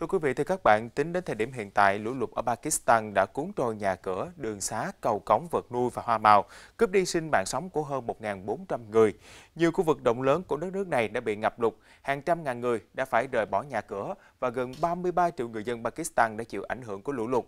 Thưa quý vị, thưa các bạn, tính đến thời điểm hiện tại, lũ lụt ở Pakistan đã cuốn trôi nhà cửa, đường xá, cầu cống, vật nuôi và hoa màu, cướp đi sinh mạng sống của hơn 1.400 người. Nhiều khu vực rộng lớn của đất nước này đã bị ngập lụt, hàng trăm ngàn người đã phải rời bỏ nhà cửa và gần 33 triệu người dân Pakistan đã chịu ảnh hưởng của lũ lụt.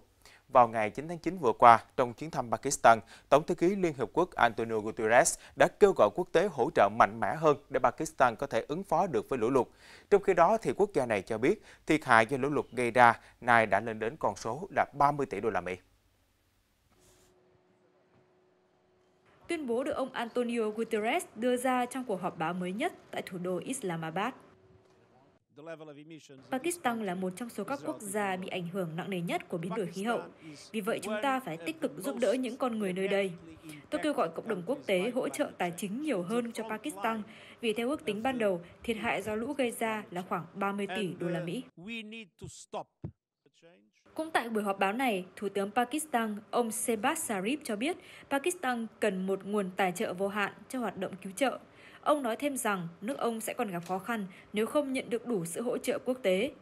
Vào ngày 9 tháng 9 vừa qua, trong chuyến thăm Pakistan, Tổng thư ký Liên Hợp Quốc Antonio Guterres đã kêu gọi quốc tế hỗ trợ mạnh mẽ hơn để Pakistan có thể ứng phó được với lũ lụt. Trong khi đó, thì quốc gia này cho biết thiệt hại do lũ lụt gây ra nay đã lên đến con số là 30 tỷ đô la Mỹ. Tuyên bố được ông Antonio Guterres đưa ra trong cuộc họp báo mới nhất tại thủ đô Islamabad. Pakistan là một trong số các quốc gia bị ảnh hưởng nặng nề nhất của biến đổi khí hậu. Vì vậy, chúng ta phải tích cực giúp đỡ những con người nơi đây. Tôi kêu gọi cộng đồng quốc tế hỗ trợ tài chính nhiều hơn cho Pakistan, vì theo ước tính ban đầu, thiệt hại do lũ gây ra là khoảng 30 tỷ đô la uh, Mỹ. Cũng tại buổi họp báo này, Thủ tướng Pakistan ông Sebaz Sharif cho biết Pakistan cần một nguồn tài trợ vô hạn cho hoạt động cứu trợ. Ông nói thêm rằng nước ông sẽ còn gặp khó khăn nếu không nhận được đủ sự hỗ trợ quốc tế.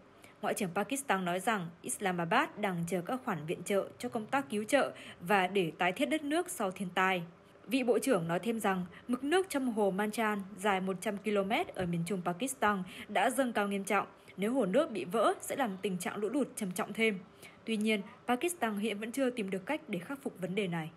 Ngoại trưởng Pakistan nói rằng Islamabad đang chờ các khoản viện trợ cho công tác cứu trợ và để tái thiết đất nước sau thiên tai. Vị Bộ trưởng nói thêm rằng mực nước trong hồ Manchan dài 100 km ở miền trung Pakistan đã dâng cao nghiêm trọng. Nếu hồ nước bị vỡ sẽ làm tình trạng lũ lụt trầm trọng thêm. Tuy nhiên, Pakistan hiện vẫn chưa tìm được cách để khắc phục vấn đề này.